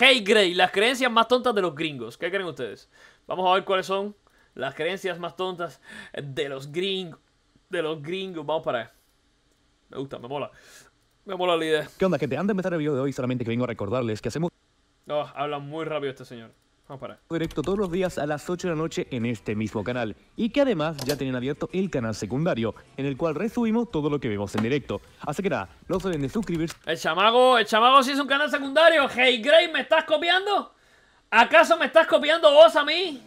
Hey Gray, las creencias más tontas de los gringos. ¿Qué creen ustedes? Vamos a ver cuáles son las creencias más tontas de los gringos. De los gringos. Vamos para allá. Me gusta, me mola. Me mola la idea. ¿Qué onda, gente? Antes de empezar el video de hoy, solamente que vengo a recordarles que hacemos... Oh, habla muy rápido este señor. Vamos para. Directo todos los días a las 8 de la noche en este mismo canal. Y que además ya tienen abierto el canal secundario, en el cual resubimos todo lo que vemos en directo. Así que nada, no se olviden de suscribirse. El chamago, el chamago sí es un canal secundario. Hey Gray, ¿me estás copiando? ¿Acaso me estás copiando vos a mí?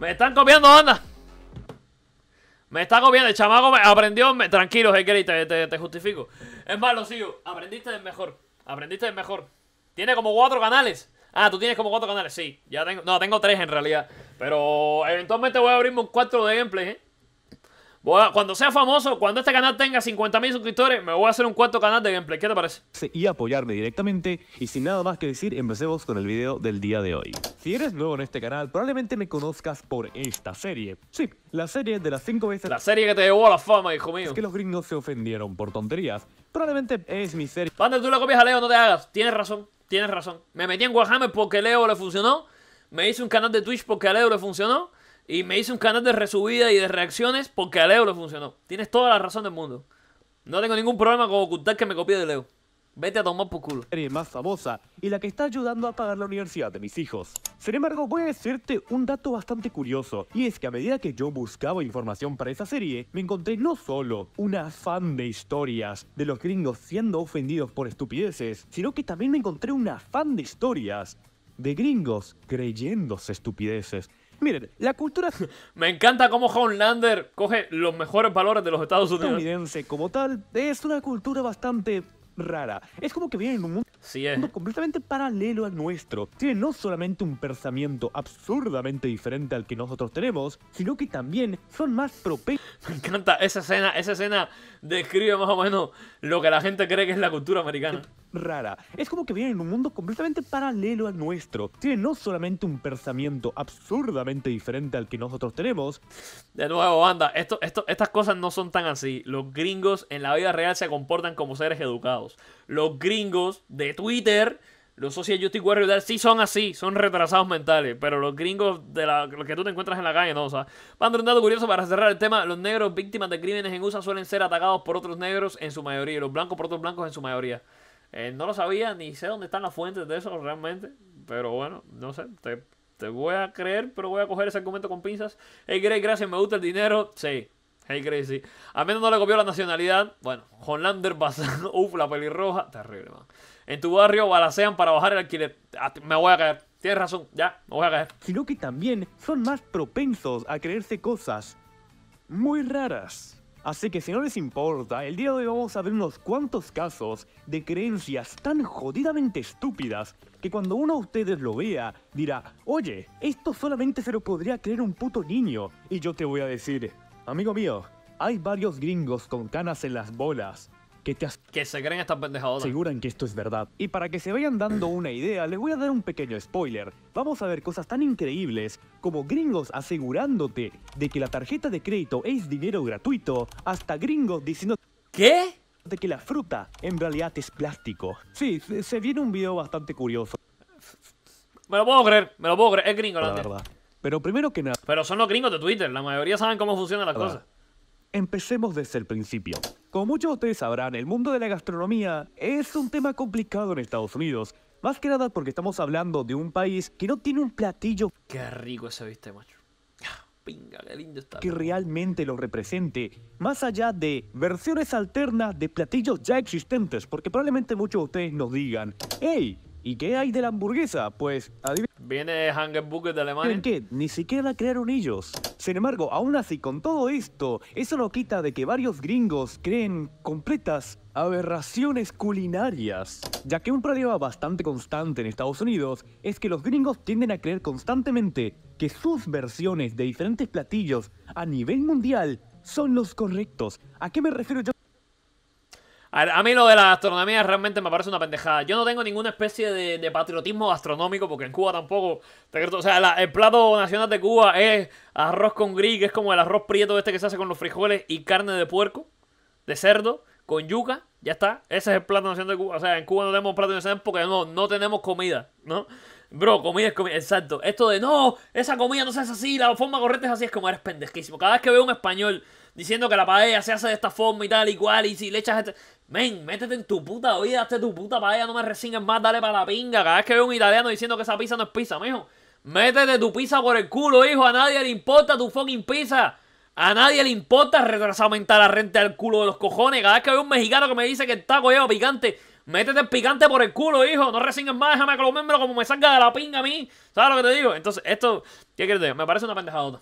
Me están copiando, anda. Me está copiando, el chamago me aprendió. Tranquilo, hey Gray, te, justifico. Es malo, lo Aprendiste del mejor. Aprendiste del mejor. Tiene como cuatro canales. Ah, tú tienes como cuatro canales, sí. Ya tengo, no, tengo tres en realidad. Pero eventualmente voy a abrirme un cuarto de gameplay, ¿eh? cuando sea famoso, cuando este canal tenga 50.000 suscriptores, me voy a hacer un cuarto canal de gameplay. ¿Qué te parece? Y apoyarme directamente. Y sin nada más que decir, empecemos con el video del día de hoy. Si eres nuevo en este canal, probablemente me conozcas por esta serie. Sí, la serie de las cinco veces... La serie que te llevó a la fama, hijo mío. Es que los gringos se ofendieron por tonterías. Probablemente es mi serie... Panda, tú la copias a Leo, no te hagas. Tienes razón tienes razón. Me metí en Guajame porque Leo le funcionó. Me hice un canal de Twitch porque a Leo le funcionó. Y me hice un canal de resubida y de reacciones porque a Leo le funcionó. Tienes toda la razón del mundo. No tengo ningún problema con ocultar que me copié de Leo. Vete a tomar por culo. más famosa y la que está ayudando a pagar la universidad de mis hijos. Sin embargo, voy a decirte un dato bastante curioso, y es que a medida que yo buscaba información para esa serie, me encontré no solo una fan de historias de los gringos siendo ofendidos por estupideces, sino que también me encontré una fan de historias de gringos creyéndose estupideces. Miren, la cultura... Me encanta cómo Lander coge los mejores valores de los Estados Unidos. Estadounidense como tal es una cultura bastante rara. Es como que viene en un mundo Sí, es. Eh. completamente paralelo al nuestro. Tiene no solamente un pensamiento absurdamente diferente al que nosotros tenemos, sino que también son más propensos. Me encanta esa escena, esa escena describe más o menos lo que la gente cree que es la cultura americana. Rara. Es como que vienen en un mundo completamente paralelo al nuestro. Tiene no solamente un pensamiento absurdamente diferente al que nosotros tenemos. De nuevo, banda, esto, esto, estas cosas no son tan así. Los gringos en la vida real se comportan como seres educados los gringos de Twitter, los social Justice Warriors sí son así, son retrasados mentales, pero los gringos de la, los que tú te encuentras en la calle no, o sea. Para un dato curioso para cerrar el tema, los negros víctimas de crímenes en USA suelen ser atacados por otros negros en su mayoría, y los blancos por otros blancos en su mayoría. Eh, no lo sabía, ni sé dónde están las fuentes de eso realmente, pero bueno, no sé, te, te voy a creer, pero voy a coger ese argumento con pinzas. Hey, gracias, me gusta el dinero, sí, Hey Crazy. A menos no le copió la nacionalidad. Bueno, Lander Bazán. Uf, la pelirroja. Terrible, man. En tu barrio balacean para bajar el alquiler. Ah, me voy a caer. Tienes razón, ya, me voy a caer. Sino que también son más propensos a creerse cosas muy raras. Así que si no les importa, el día de hoy vamos a ver unos cuantos casos de creencias tan jodidamente estúpidas que cuando uno de ustedes lo vea dirá, oye, esto solamente se lo podría creer un puto niño. Y yo te voy a decir, Amigo mío, hay varios gringos con canas en las bolas que te Que se creen estas pendejadas. Aseguran que esto es verdad. Y para que se vayan dando una idea, les voy a dar un pequeño spoiler. Vamos a ver cosas tan increíbles como gringos asegurándote de que la tarjeta de crédito es dinero gratuito, hasta gringos diciendo... ¿Qué? De que la fruta en realidad es plástico. Sí, se, viene un video bastante curioso. Me lo puedo creer, me lo puedo creer, es gringo, la verdad. Pero primero que nada... Pero son los gringos de Twitter, la mayoría saben cómo funcionan las cosas. Empecemos desde el principio. Como muchos de ustedes sabrán, el mundo de la gastronomía es un tema complicado en Estados Unidos. Más que nada porque estamos hablando de un país que no tiene un platillo... Qué rico ese viste, macho. Ah, pinga, qué lindo está. Que realmente lo represente, más allá de versiones alternas de platillos ya existentes, porque probablemente muchos de ustedes nos digan, hey, ¿Y qué hay de la hamburguesa? Pues, Viene Viene Hamburger de Alemania. ¿En qué? Ni siquiera la crearon ellos. Sin embargo, aún así, con todo esto, eso no quita de que varios gringos creen completas aberraciones culinarias. Ya que un problema bastante constante en Estados Unidos es que los gringos tienden a creer constantemente que sus versiones de diferentes platillos a nivel mundial son los correctos. ¿A qué me refiero yo? A, mí lo de la astronomía realmente me parece una pendejada. Yo no tengo ninguna especie de, patriotismo astronómico, porque en Cuba tampoco. o sea, el plato nacional de Cuba es arroz con gris, que es como el arroz prieto este que se hace con los frijoles y carne de puerco, de cerdo, con yuca. Ya está. Ese es el plato nacional de Cuba. O sea, en Cuba no tenemos plato nacional porque no, no tenemos comida, ¿no? Bro, comida es comida. Exacto. Esto de no, esa comida no se hace así, la forma correcta es así, es como eres pendejísimo. Cada vez que veo un español diciendo que la paella se hace de esta forma y tal y cual, y si le echas... Este... Men, métete en tu puta vida, hazte tu puta paella, no me resignes más, dale para la pinga. Cada vez que veo un italiano diciendo que esa pizza no es pizza, mijo, métete tu pizza por el culo, hijo, a nadie le importa tu fucking pizza. A nadie le importa retrasar aumentar la renta al culo de los cojones. Cada vez que veo un mexicano que me dice que el taco lleva picante, métete el picante por el culo, hijo. No resignes más, déjame que miembros como me salga de la pinga a mí. ¿Sabes lo que te digo? Entonces, esto, ¿qué quieres decir? Me parece una pendejadota.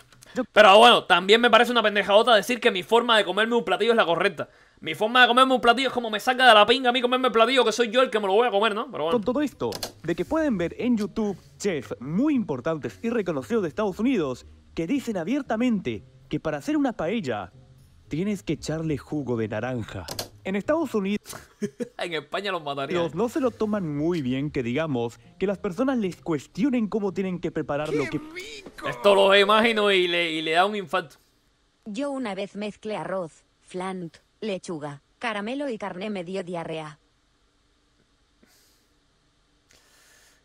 Pero bueno, también me parece una pendejadota decir que mi forma de comerme un platillo es la correcta. Mi forma de comerme un platillo es como me saca de la pinga a mí comerme el platillo, que soy yo el que me lo voy a comer, ¿no? Pero bueno. Con todo esto, de que pueden ver en YouTube chefs muy importantes y reconocidos de Estados Unidos que dicen abiertamente que para hacer una paella Tienes que echarle jugo de naranja. En Estados Unidos... en España los matarían. no se lo toman muy bien que digamos que las personas les cuestionen cómo tienen que preparar lo que... Esto lo imagino y le, le da un infarto. Yo una vez mezclé arroz, flan, lechuga, caramelo y carne me dio diarrea.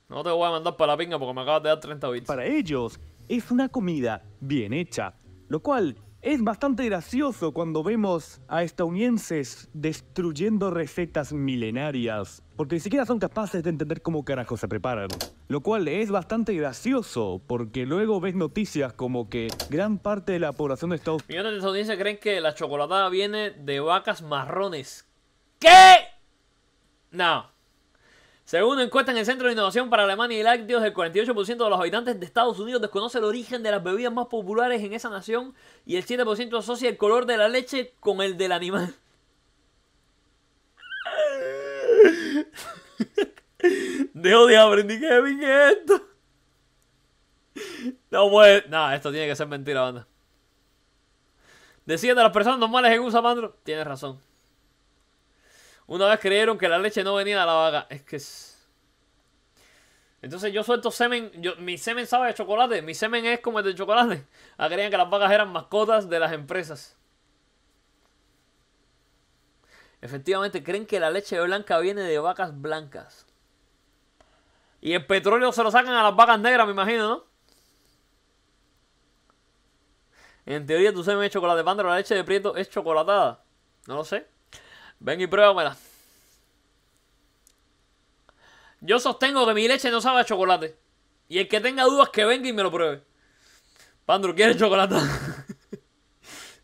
No te voy a mandar para la pinga porque me acabas de dar 30 bits. Para ellos es una comida bien hecha, lo cual es bastante gracioso cuando vemos a estadounidenses destruyendo recetas milenarias, porque ni siquiera son capaces de entender cómo carajo se preparan. Lo cual es bastante gracioso, porque luego ves noticias como que gran parte de la población de Estados Unidos... de creen que la chocolatada viene de vacas marrones. ¿Qué? No. Según encuesta en el Centro de Innovación para Alemania y Lácteos, el 48% de los habitantes de Estados Unidos desconoce el origen de las bebidas más populares en esa nación y el 7% asocia el color de la leche con el del animal. Dios de aprendí que esto. No puede. Nada, esto tiene que ser mentira, banda. Decía de las personas normales en un Mandro. Tienes razón. Una vez creyeron que la leche no venía de la vaca. Es que es... Entonces yo suelto semen, mi semen sabe de chocolate, mi semen es como el de chocolate. Ah, creían que las vacas eran mascotas de las empresas. Efectivamente, creen que la leche blanca viene de vacas blancas. Y el petróleo se lo sacan a las vacas negras, me imagino, ¿no? En teoría, tu semen es chocolate, Pero la leche de prieto es chocolatada. No lo sé. Venga y pruébamela. Yo sostengo que mi leche no sabe a chocolate. Y el que tenga dudas que venga y me lo pruebe. Pandro, ¿quieres chocolate?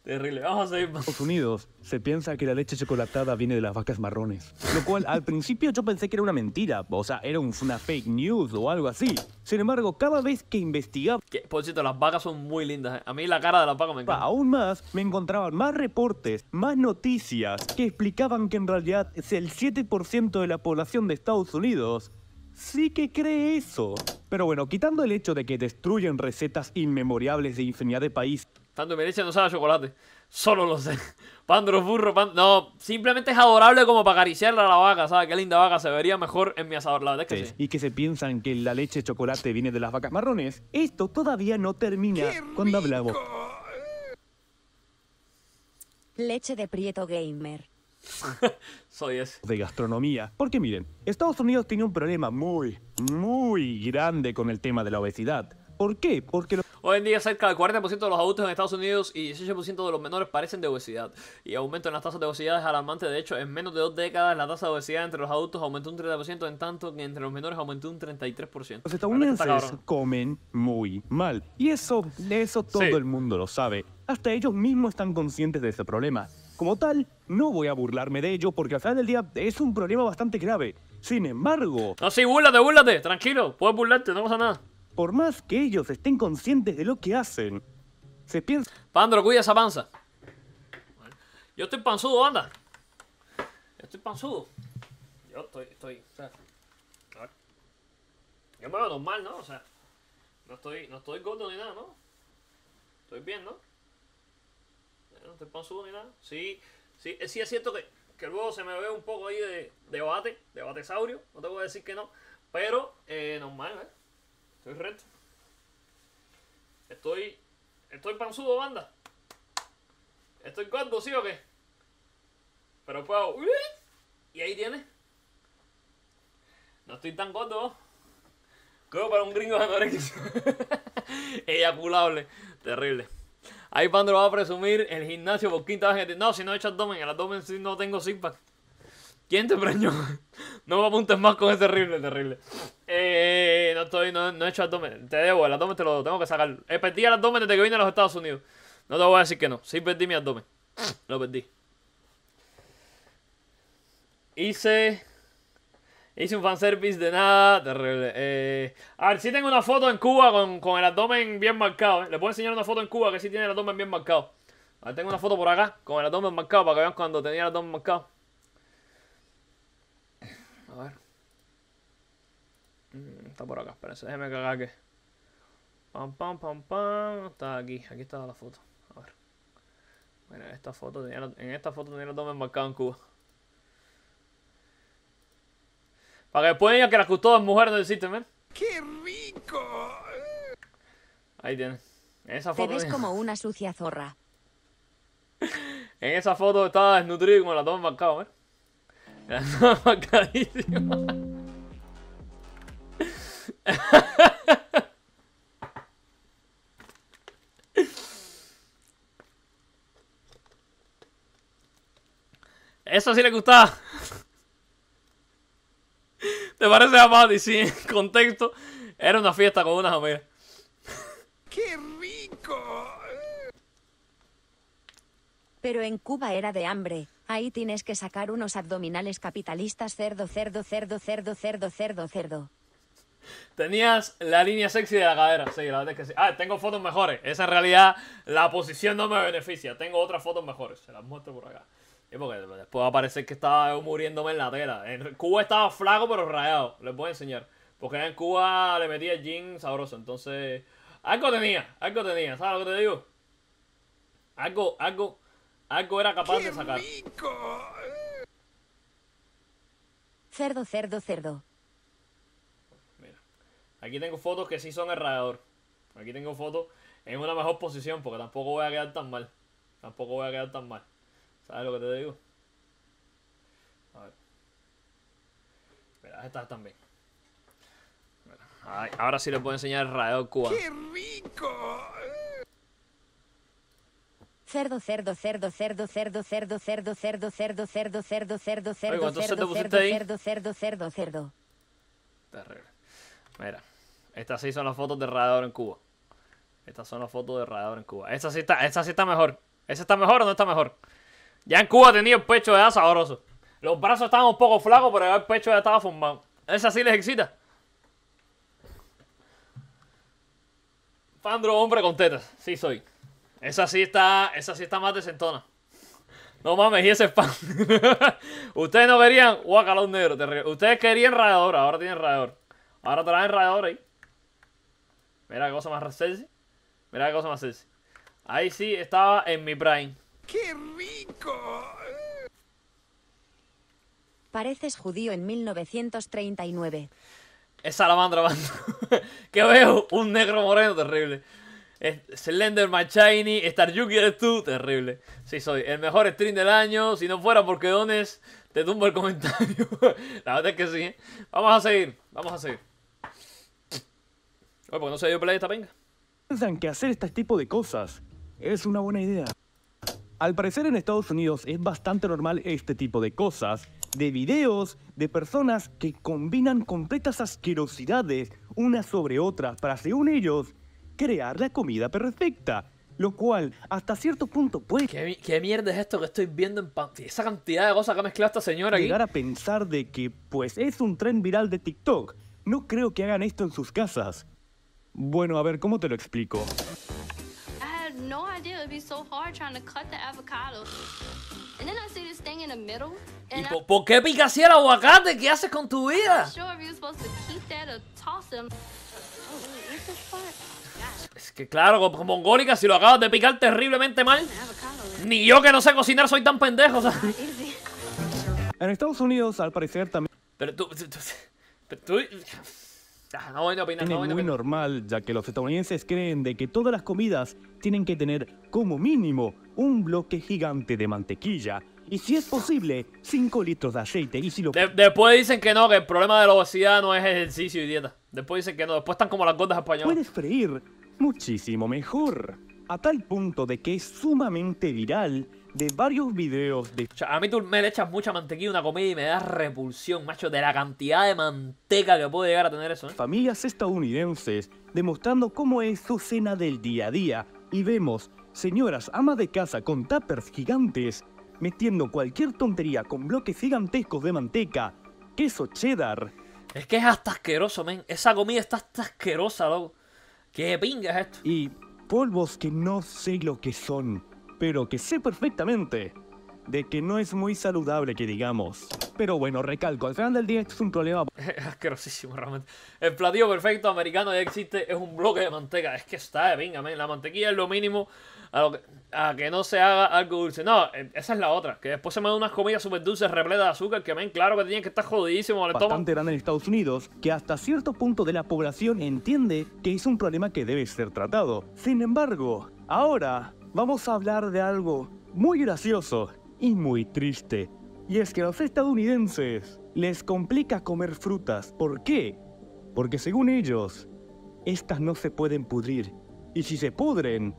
Terrible. Vamos a En Estados Unidos se piensa que la leche chocolatada viene de las vacas marrones. Lo cual al principio yo pensé que era una mentira. O sea, era una fake news o algo así. Sin embargo, cada vez que investigaba. Que, por cierto, las vacas son muy lindas. Eh. A mí la cara de la vaca me encanta. Aún más, me encontraban más reportes, más noticias que explicaban que en realidad es el 7% de la población de Estados Unidos sí que cree eso. Pero bueno, quitando el hecho de que destruyen recetas inmemoriables de infinidad de países tanto mi leche no sabe chocolate. Solo lo sé. Pandros burro, pan... No, simplemente es adorable como para acariciarla a la vaca, ¿sabes? Qué linda vaca, se vería mejor en mi asador, la Y que se piensan que la leche chocolate viene de las vacas marrones. Esto todavía no termina cuando hablamos. Leche de Prieto Gamer. Soy ese. De gastronomía. Porque miren, Estados Unidos tiene un problema muy, muy grande con el tema de la obesidad. ¿Por qué? Porque Hoy en día cerca del 40% de los adultos en Estados Unidos y 18% de los menores parecen de obesidad. Y aumento en las tasas de obesidad es alarmante. De hecho, en menos de dos décadas la tasa de obesidad entre los adultos aumentó un 30%, en tanto que entre los menores aumentó un 33%. Los estadounidenses comen muy mal. Y eso, eso todo el mundo lo sabe. Hasta ellos mismos están conscientes de ese problema. Como tal, no voy a burlarme de ello porque al final del día es un problema bastante grave. Sin embargo... No, sí, búrlate, búrlate. Tranquilo, puedes burlarte, no pasa nada por más que ellos estén conscientes de lo que hacen, se piensa... Pandro, cuida esa panza. Yo estoy panzudo, anda. Yo estoy panzudo. Yo estoy, estoy, o sea, Yo me veo normal, ¿no? O sea, no estoy, no estoy gordo ni nada, ¿no? Estoy bien, ¿no? No estoy panzudo ni nada. Sí, sí, eh, es cierto que, luego se me ve un poco ahí de, de bate, de batesaurio. No te voy a decir que no. Pero, eh, normal, ¿eh? Estoy reto. Estoy. Estoy panzudo, banda. Estoy cuando, ¿sí o qué? Pero puedo. Y ahí tiene. No estoy tan gordo. Creo para un gringo Ella Eyaculable. Terrible. Ahí Pando lo va a presumir el gimnasio por quinta vez. No, si no he hecho abdomen, el abdomen si no tengo six ¿Quién te preñó? No me apuntes más con ese terrible, terrible. Eh, no estoy, no, he hecho abdomen. Te debo, el abdomen te lo tengo que sacar. Eh, perdí el abdomen desde que vine a los Estados Unidos. No te voy a decir que no. Sí perdí mi abdomen. Lo perdí. Hice. Hice un fanservice de nada. Terrible. Eh, a ver, sí tengo una foto en Cuba con, el abdomen bien marcado. Eh. Le puedo enseñar una foto en Cuba que sí tiene el abdomen bien marcado. A ver, tengo una foto por acá con el abdomen marcado para que vean cuando tenía el abdomen marcado. A ver. Mm, está por acá, espérense, déjeme cagar que. Pam, pam, pam, pam. Está aquí, aquí está la foto. A ver. Bueno, esta foto tenía, en esta foto tenía los dos embarcados en Cuba. Para que después digan que las custodias mujeres del sistema, ¿eh? ¡Qué rico! Ahí tienen. En esa foto. Te ves como una sucia zorra. en esa foto estaba desnutrido como la dos embarcados, ¿eh? Eso sí le gustaba. ¿Te parece a Y Sí, contexto. Era una fiesta con unas amigas. ¡Qué rico! Pero en Cuba era de hambre. Ahí tienes que sacar unos abdominales capitalistas cerdo, cerdo, cerdo, cerdo, cerdo, cerdo, cerdo. Tenías la línea sexy de la cadera, sí, la verdad es que sí. Ah, tengo fotos mejores. Esa en realidad, la posición no me beneficia. Tengo otras fotos mejores, se las muestro por acá. Y porque después va a parecer que estaba muriéndome en la tela. En Cuba estaba flaco pero rayado, les voy a enseñar. Porque en Cuba le metía jeans sabroso, entonces... Algo tenía, algo tenía, ¿sabes lo que te digo? Algo, algo algo era capaz de sacar. Cerdo, cerdo, cerdo. Mira. Aquí tengo fotos que sí son errador. Aquí tengo fotos en una mejor posición porque tampoco voy a quedar tan mal. Tampoco voy a quedar tan mal. ¿Sabes lo que te digo? A ver. Mira, estas están bien. ahora sí les puedo enseñar el radiador cubano. ¡Qué rico! cerdo cerdo cerdo cerdo cerdo cerdo cerdo cerdo cerdo cerdo cerdo cerdo cerdo cerdo cerdo cerdo cerdo cerdo terrible mira estas sí son las fotos de radar en Cuba estas son las fotos de radar en Cuba esta sí está esta sí está mejor esa está mejor o no está mejor ya en Cuba tenía el pecho ya sabroso los brazos estaban un poco flacos pero el pecho ya estaba fumado. esa sí les excita Fandro hombre con tetas sí soy esa sí está, esa sí está más desentona. No mames, y ese spam. Ustedes no verían guacalón negro. Ustedes querían radiador, ahora tienen radiador. Ahora traen radiador ahí. Mira qué cosa más sexy. Mira qué cosa más Ahí sí estaba en mi brain ¡Qué rico! Pareces judío en 1939. Es salamandra, que veo un negro moreno terrible my Shiny, Star Yuki tú, terrible. Sí, soy el mejor stream del año. Si no fuera porque dones, te tumbo el comentario. la verdad es que sí. ¿eh? Vamos a seguir, vamos a seguir. Oye, no se dio play esta venga. Piensan que hacer este tipo de cosas es una buena idea. Al parecer en Estados Unidos es bastante normal este tipo de cosas, de videos, de personas que combinan completas asquerosidades unas sobre otras para según ellos crear la comida perfecta. Lo cual, hasta cierto punto, puede... ¿Qué, qué mierda es esto que estoy viendo en pantalla? Esa cantidad de cosas que ha mezclado esta señora aquí. Llegar a pensar de que, pues, es un tren viral de TikTok. No creo que hagan esto en sus casas. Bueno, a ver, ¿cómo te lo explico? ¿Y por qué pica así el aguacate? ¿Qué haces con tu vida? to or toss oh, que claro, con mongólica si lo acabas de picar terriblemente mal. Ni yo que no sé cocinar soy tan pendejo. Ah, en Estados Unidos, al parecer, también... Pero tú... pero tú... No voy a opinar, no voy muy normal, ya que los estadounidenses creen de que todas las comidas tienen que tener como mínimo un bloque gigante de mantequilla y si es posible 5 litros de aceite y si lo... después dicen que no, que el problema de la obesidad no es ejercicio y dieta. Después dicen que no, después están como las gordas españolas. Puedes freír muchísimo mejor. A tal punto de que es sumamente viral de varios videos de... a mí tú me le echas mucha mantequilla a una comida y me da repulsión, macho, de la cantidad de manteca que puede llegar a tener eso. ¿eh? Familias estadounidenses demostrando cómo es su cena del día a día. Y vemos señoras amas de casa con tuppers gigantes metiendo cualquier tontería con bloques gigantescos de manteca, queso cheddar. Es que es hasta asqueroso, men. Esa comida está hasta asquerosa, loco. ¿Qué pinga es esto? Y polvos que no sé lo que son, pero que sé perfectamente de que no es muy saludable que digamos. Pero bueno, recalco, al final del día esto es un problema. Es asquerosísimo realmente. El platillo perfecto americano ya existe, es un bloque de manteca. Es que está de venga, La mantequilla es lo mínimo a, que, no se haga algo dulce. No, e, esa es la otra. Que después se mandan unas comidas súper dulces repletas de azúcar que, ven, claro que tienen que estar jodidísimos. Bastante grande en Estados Unidos que hasta cierto punto de la población entiende que es un problema que debe ser tratado. Sin embargo, ahora vamos a hablar de algo muy gracioso y muy triste. Y es que a los estadounidenses les complica comer frutas. ¿Por qué? Porque según ellos, estas no se pueden pudrir. Y si se pudren,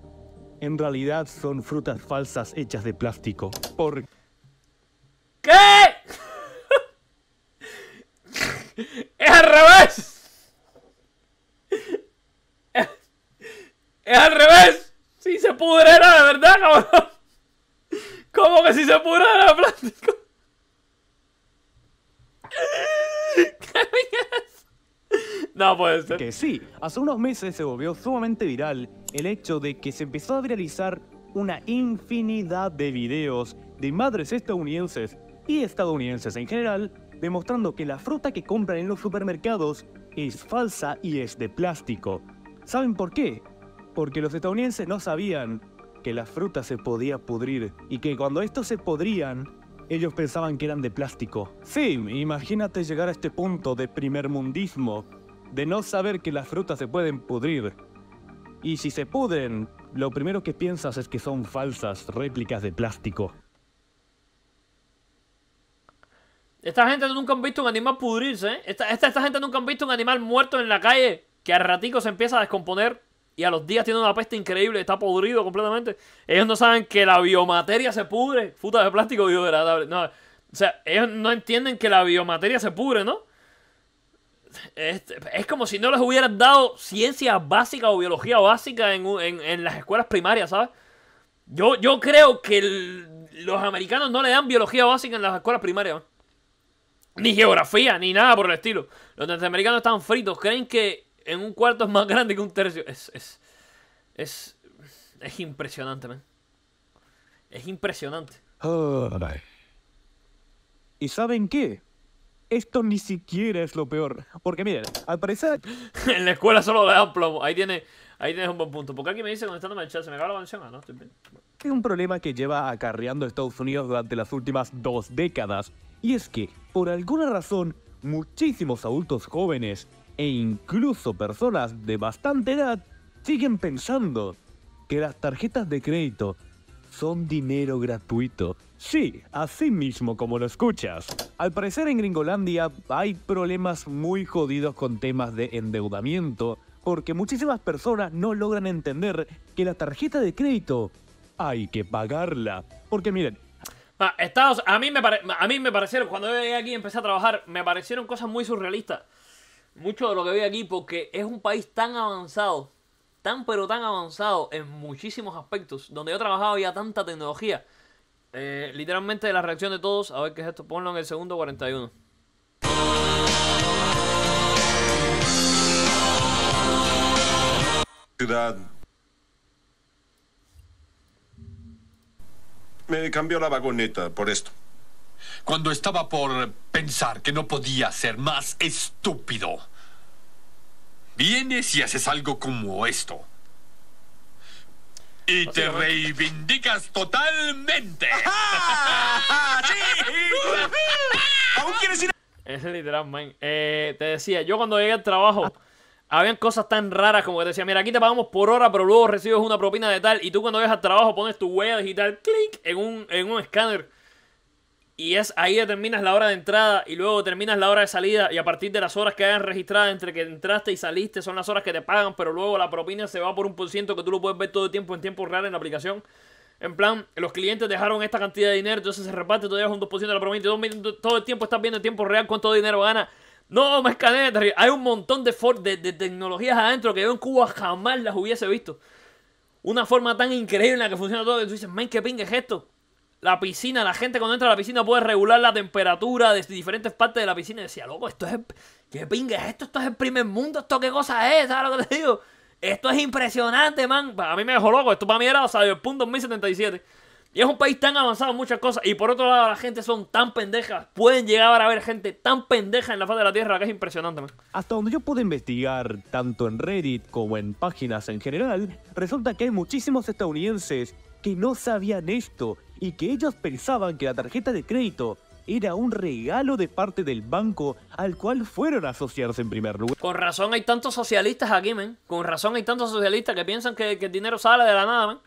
en realidad son frutas falsas hechas de plástico. ¿Por qué? ¡Es al revés! ¡Es, es al revés! es al revés si se pudrera, la verdad, cabrón! ¿Cómo que si se pudrera el plástico? ¿Qué no puede ser. Que sí, hace unos meses se volvió sumamente viral el hecho de que se empezó a viralizar una infinidad de videos de madres estadounidenses y estadounidenses en general demostrando que la fruta que compran en los supermercados es falsa y es de plástico. ¿Saben por qué? Porque los estadounidenses no sabían que la fruta se podía pudrir y que cuando estos se podrían, ellos pensaban que eran de plástico. Sí, imagínate llegar a este punto de primer mundismo de no saber que las frutas se pueden pudrir. Y si se pudren, lo primero que piensas es que son falsas réplicas de plástico. Esta gente nunca han visto un animal pudrirse, ¿eh? Esta, gente nunca han visto un animal muerto en la calle que a ratico se empieza a descomponer y a los días tiene una peste increíble, está podrido completamente. Ellos no saben que la biomateria se pudre. Puta de plástico biodegradable. No, o sea, ellos no entienden que la biomateria se pudre, ¿no? es, como si no les hubieran dado ciencia básica o biología básica en, las escuelas primarias, ¿sabes? Yo, yo creo que los americanos no le dan biología básica en las escuelas primarias. Ni geografía, ni nada por el estilo. Los norteamericanos están fritos. Creen que en un cuarto es más grande que un tercio. Es, es, impresionante, Es impresionante. Ah. ¿Y saben qué? esto ni siquiera es lo peor. Porque miren, al parecer... en la escuela solo le dan plomo. Ahí tiene... Ahí tienes un buen punto. Porque aquí me dice en el chat, se me acaba la manchana, ¿no? Estoy Es un problema que lleva acarreando Estados Unidos durante las últimas dos décadas. Y es que, por alguna razón, muchísimos adultos jóvenes e incluso personas de bastante edad siguen pensando que las tarjetas de crédito son dinero gratuito. Sí, así mismo como lo escuchas. Al parecer en Gringolandia hay problemas muy jodidos con temas de endeudamiento, porque muchísimas personas no logran entender que la tarjeta de crédito hay que pagarla. Porque miren, ah, a mí, me parecieron, cuando yo llegué aquí y empecé a trabajar, me parecieron cosas muy surrealistas. Mucho de lo que veo aquí, porque es un país tan avanzado, tan pero tan avanzado en muchísimos aspectos, donde yo he trabajado ya tanta tecnología, eh, literalmente la reacción de todos. A ver qué es esto. Ponlo en el segundo 41. Ciudad. Me cambió la vagoneta por esto. Cuando estaba por pensar que no podía ser más estúpido, vienes y haces algo como esto. Y te reivindicas totalmente. ¡Sí! quieres Es literal, Eh, te decía, yo cuando llegué al trabajo. Habían cosas tan raras como que decía, mira, aquí te pagamos por hora, pero luego recibes una propina de tal. Y tú cuando llegas al trabajo pones tu huella digital, clic, en un, en un escáner. Y es ahí terminas la hora de entrada y luego terminas la hora de salida y a partir de las horas que hayan registrado entre que entraste y saliste son las horas que te pagan, pero luego la propina se va por un por ciento que tú lo puedes ver todo el tiempo en tiempo real en la aplicación. En plan, los clientes dejaron esta cantidad de dinero, entonces se reparte, tú llevas un 2% de la propina, todo, todo el tiempo estás viendo en tiempo real cuánto dinero gana. No, me hay un montón de, de, tecnologías adentro que yo en Cuba jamás las hubiese visto. Una forma tan increíble en la que funciona todo que tú dices, man, qué ping es esto la piscina, la gente cuando entra a la piscina puede regular la temperatura de diferentes partes de la piscina. Y decía, loco, esto es. ¿Qué pinga es esto? Esto es el primer mundo, esto qué cosa es, ¿sabes lo que te digo? Esto es impresionante, man. Pues, a mí me dejó loco, esto para mí era, o sea, el punto 2077. Y es un país tan avanzado en muchas cosas. Y por otro lado, la gente son tan pendejas. Pueden llegar a ver gente tan pendeja en la faz de la Tierra que es impresionante. Man. Hasta donde yo pude investigar, tanto en Reddit como en páginas en general, resulta que hay muchísimos estadounidenses que no sabían esto y que ellos pensaban que la tarjeta de crédito era un regalo de parte del banco al cual fueron a asociarse en primer lugar. Con razón hay tantos socialistas aquí, man. Con razón hay tantos socialistas que piensan que, el dinero sale de la nada, man.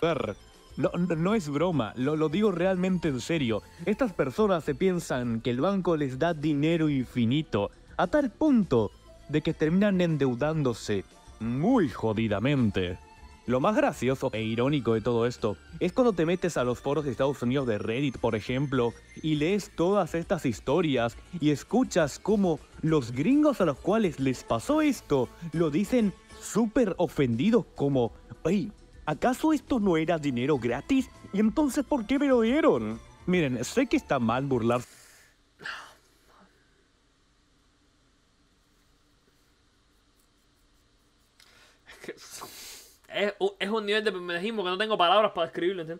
No, es broma, lo, lo, digo realmente en serio. Estas personas se piensan que el banco les da dinero infinito, a tal punto de que terminan endeudándose muy jodidamente. Lo más gracioso e irónico de todo esto es cuando te metes a los foros de Estados Unidos de Reddit, por ejemplo, y lees todas estas historias y escuchas cómo los gringos a los cuales les pasó esto lo dicen súper ofendidos como, ¡Ey! ¿acaso esto no era dinero gratis? ¿Y entonces por qué me lo dieron? Miren, sé que está mal burlarse es, un nivel de pendejismo que no tengo palabras para describirlo, O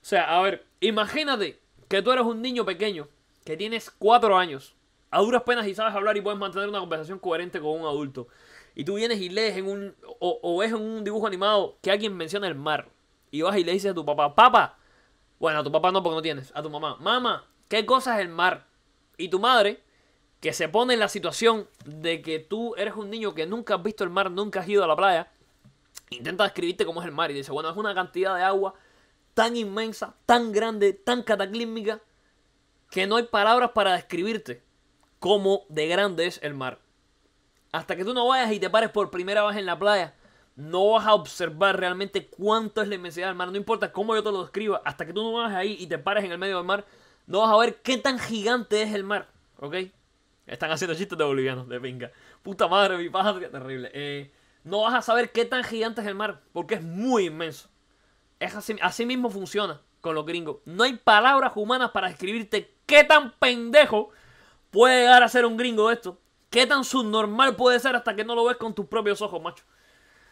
sea, a ver, imagínate que tú eres un niño pequeño que tienes cuatro años, a duras penas y sabes hablar y puedes mantener una conversación coherente con un adulto. Y tú vienes y lees en un, o, en un dibujo animado que alguien menciona el mar. Y vas y le dices a tu papá, papá, bueno, a tu papá no porque no tienes, a tu mamá, mamá, ¿qué cosa es el mar? Y tu madre, que se pone en la situación de que tú eres un niño que nunca has visto el mar, nunca has ido a la playa, Intenta describirte cómo es el mar y dice, bueno, es una cantidad de agua tan inmensa, tan grande, tan cataclísmica, que no hay palabras para describirte cómo de grande es el mar. Hasta que tú no vayas y te pares por primera vez en la playa, no vas a observar realmente cuánto es la inmensidad del mar. No importa cómo yo te lo describa, hasta que tú no vayas ahí y te pares en el medio del mar, no vas a ver qué tan gigante es el mar. ¿Ok? Están haciendo chistes de bolivianos, de pinga. Puta madre, mi patria, terrible. Eh, no vas a saber qué tan gigante es el mar, porque es muy inmenso. Es así, mismo funciona con los gringos. No hay palabras humanas para describirte qué tan pendejo puede llegar a ser un gringo esto. Qué tan subnormal puede ser hasta que no lo ves con tus propios ojos, macho.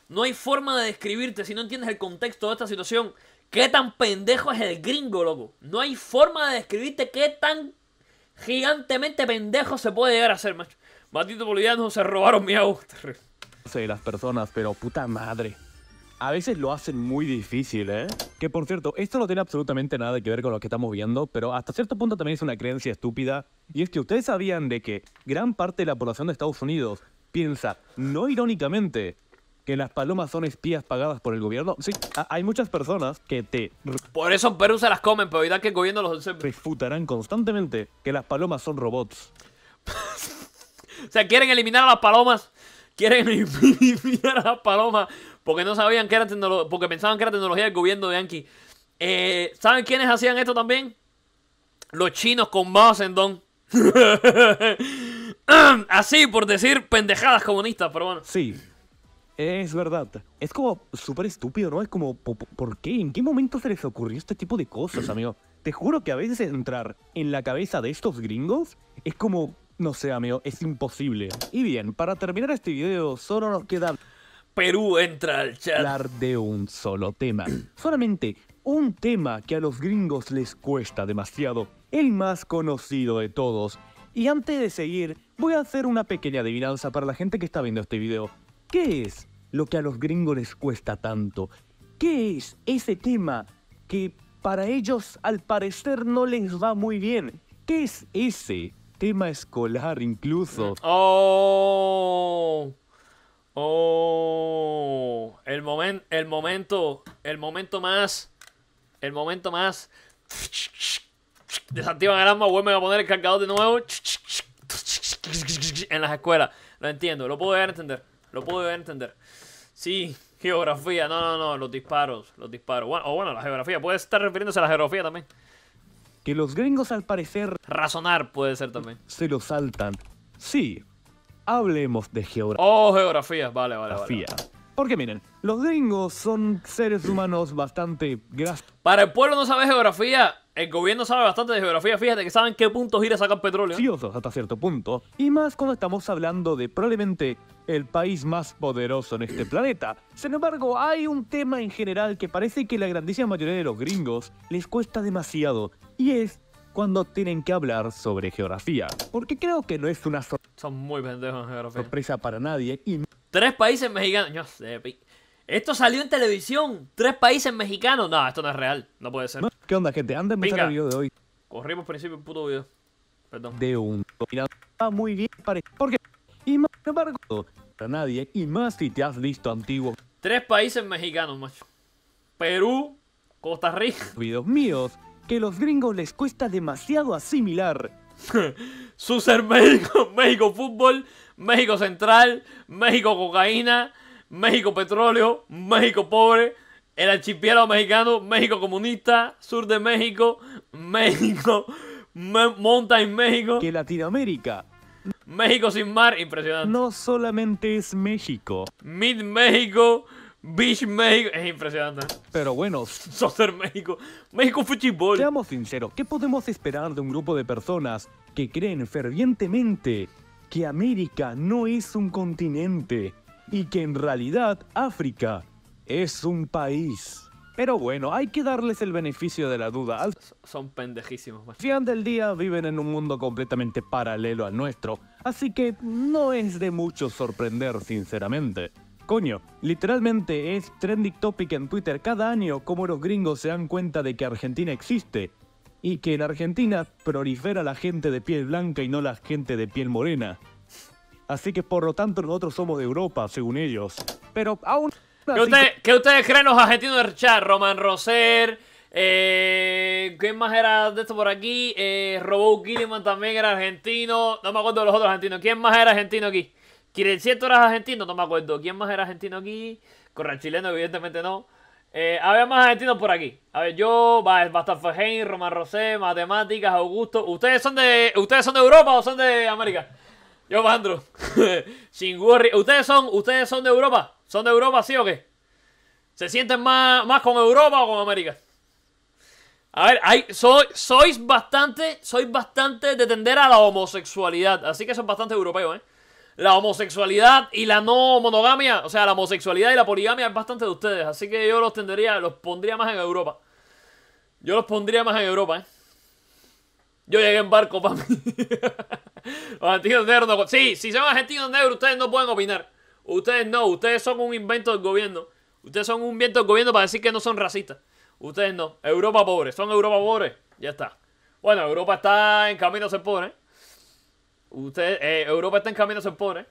No hay forma de describirte si no entiendes el contexto de esta situación. Qué tan pendejo es el gringo, loco. No hay forma de describirte qué tan gigantemente pendejo se puede llegar a ser, macho. Matito Boliviano se robaron mi agua de las personas, pero puta madre. A veces lo hacen muy difícil, ¿eh? Que por cierto, esto no tiene absolutamente nada que ver con lo que estamos viendo, pero hasta cierto punto también es una creencia estúpida, y es que ustedes sabían de que gran parte de la población de Estados Unidos piensa, no irónicamente, que las palomas son espías pagadas por el gobierno. Sí, hay muchas personas que te... Por eso en Perú se las comen, pero evitar que el gobierno los... Refutarán constantemente que las palomas son robots. o sea, quieren eliminar a las palomas quieren eliminar a las porque no sabían que era tecnología, porque pensaban que era tecnología del gobierno de Anki eh, ¿Saben quiénes hacían esto también? Los chinos con Mao Zedong. Así por decir pendejadas comunistas, pero bueno. Sí, es verdad. Es como súper estúpido, ¿no? Es como, ¿por qué? ¿En qué momento se les ocurrió este tipo de cosas, amigo? Te juro que a veces entrar en la cabeza de estos gringos es como, no sé, amigo, es imposible. Y bien, para terminar este video, solo nos queda... Perú entra al chat. Hablar de un solo tema. Solamente un tema que a los gringos les cuesta demasiado. El más conocido de todos. Y antes de seguir, voy a hacer una pequeña adivinanza para la gente que está viendo este video. ¿Qué es lo que a los gringos les cuesta tanto? ¿Qué es ese tema que para ellos al parecer no les va muy bien? ¿Qué es ese tema escolar incluso. Oh. Oh. El momento, el momento, el momento más, el momento más. Desactivan el arma, a poner el cargador de nuevo. En las escuelas. Lo entiendo, lo puedo llegar entender. Lo puedo llegar entender. Sí, geografía. No, no, no. Los disparos. Los disparos. o bueno, la geografía. Puede estar refiriéndose a la geografía también que los gringos al parecer... Razonar puede ser también. Se lo saltan. Sí, hablemos de geografía. Oh, geografía, vale, vale. Geografía. Porque miren, los gringos son seres humanos bastante... Para el pueblo no sabe geografía, el gobierno sabe bastante de geografía, fíjate que saben qué puntos ir a sacar petróleo. hasta cierto punto. Y más cuando estamos hablando de probablemente el país más poderoso en este planeta. Sin embargo, hay un tema en general que parece que la grandísima mayoría de los gringos les cuesta demasiado. Y es cuando tienen que hablar sobre geografía. Porque creo que no es una Son muy geografía. sorpresa para nadie. Y... Tres países mexicanos. Yo sé, esto salió en televisión. Tres países mexicanos. No, esto no es real. No puede ser. ¿Qué onda, gente? Antes de empezar el video de hoy. Corrimos principio el puto video. Perdón. De un está ah, muy bien parecido. Porque, y más embargo, para nadie, y más si te has visto antiguo. Tres países mexicanos, macho. Perú, Costa Rica. Videos míos que los gringos les cuesta demasiado asimilar. ser México, México Fútbol, México Central, México Cocaína, México petróleo, México pobre, el archipiélago mexicano, México comunista, sur de México, México, monta Mountain México. Que Latinoamérica. México sin mar, impresionante. No solamente es México. Mid México, Beach México, es impresionante. Pero bueno, Soccer México, México Fútbol. Seamos sinceros, ¿qué podemos esperar de un grupo de personas que creen fervientemente que América no es un continente? y que en realidad África es un país. Pero bueno, hay que darles el beneficio de la duda. Son pendejísimos. Al Fin del día viven en un mundo completamente paralelo al nuestro, así que no es de mucho sorprender, sinceramente. Coño, literalmente es trending topic en Twitter cada año cómo los gringos se dan cuenta de que Argentina existe y que en Argentina prolifera la gente de piel blanca y no la gente de piel morena. Así que por lo tanto nosotros somos de Europa, según ellos. Pero aún... ¿Qué, ¿qué ustedes creen los argentinos del chat? Roman Roser, eh, ¿Quién más era de esto por aquí? Eh, Robo Gilliman también era argentino. No me acuerdo de los otros argentinos. ¿Quién más era argentino aquí? tú era argentino? No me acuerdo. ¿Quién más era argentino aquí? el chileno, evidentemente no. Eh, había más argentinos por aquí. A ver, yo, Bastafagein, Roman Rosé, Matemáticas, Augusto. ¿Ustedes son de ustedes son de Europa o son de América? Yo, sin worry. ¿Ustedes son, ¿Ustedes son de Europa? ¿Son de Europa, sí o qué? ¿Se sienten más, más con Europa o con América? A ver, hay, sois bastante, sois bastante de tender a la homosexualidad, así que son bastante europeos, ¿eh? La homosexualidad y la no monogamia, o sea, la homosexualidad y la poligamia es bastante de ustedes, así que yo los tendería, los pondría más en Europa. Yo los pondría más en Europa, ¿eh? Yo llegué en barco, papi. Los argentinos negros no... Sí, si son argentinos negros, ustedes no pueden opinar. Ustedes no, ustedes son un invento del gobierno. Ustedes son un invento del gobierno para decir que no son racistas. Ustedes no. Europa pobre, son Europa pobres Ya está. Bueno, Europa está en camino a ser pobre. Ustedes, eh, Europa está en camino a ser pobre.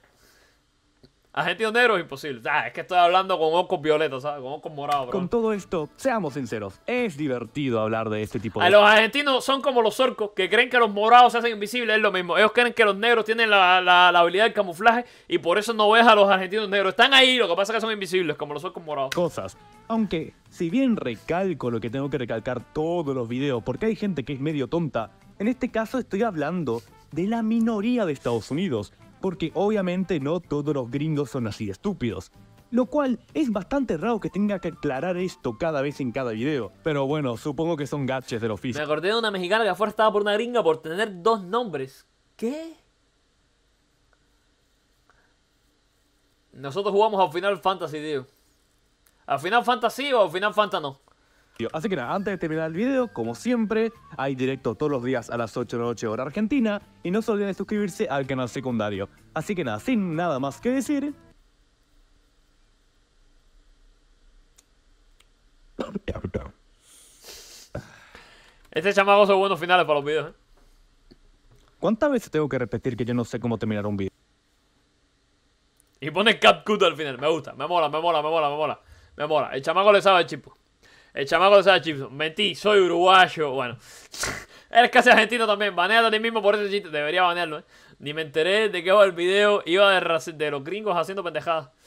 Argentinos negros imposible. es que estoy hablando con ojos violetas, Con ojos morados, Con todo esto, seamos sinceros, es divertido hablar de este tipo de... A los argentinos son como los orcos, que creen que los morados se hacen invisibles, es lo mismo. Ellos creen que los negros tienen la, habilidad del camuflaje y por eso no ves a los argentinos negros. Están ahí, lo que pasa es que son invisibles, como los orcos morados. Cosas. Aunque, si bien recalco lo que tengo que recalcar todos los videos, porque hay gente que es medio tonta, en este caso estoy hablando de la minoría de Estados Unidos, porque obviamente no todos los gringos son así estúpidos. Lo cual es bastante raro que tenga que aclarar esto cada vez en cada video. Pero bueno, supongo que son gaches del oficio. Me acordé de una mexicana que afuera estaba por una gringa por tener dos nombres. ¿Qué? Nosotros jugamos al Final Fantasy, tío. Al Final Fantasy o al Final Fantasy no? Así que nada, antes de terminar el video, como siempre, hay directo todos los días a las 8 de la noche hora argentina y no se olviden de suscribirse al canal secundario. Así que nada, sin nada más que decir... Este chamaco son buenos finales para los videos, ¿eh? ¿Cuántas veces tengo que repetir que yo no sé cómo terminar un video? Y pone CapCut al final, me gusta, me mola, me mola, me mola, me mola. Me mola, el chamaco le sabe al chipo. El chamaco de Sarah Mentí, soy uruguayo. Bueno, eres casi argentino también. Baneate a ti mismo por ese chiste. Debería banearlo, ¿eh? Ni me enteré de que va el video. Iba de los gringos haciendo pendejadas.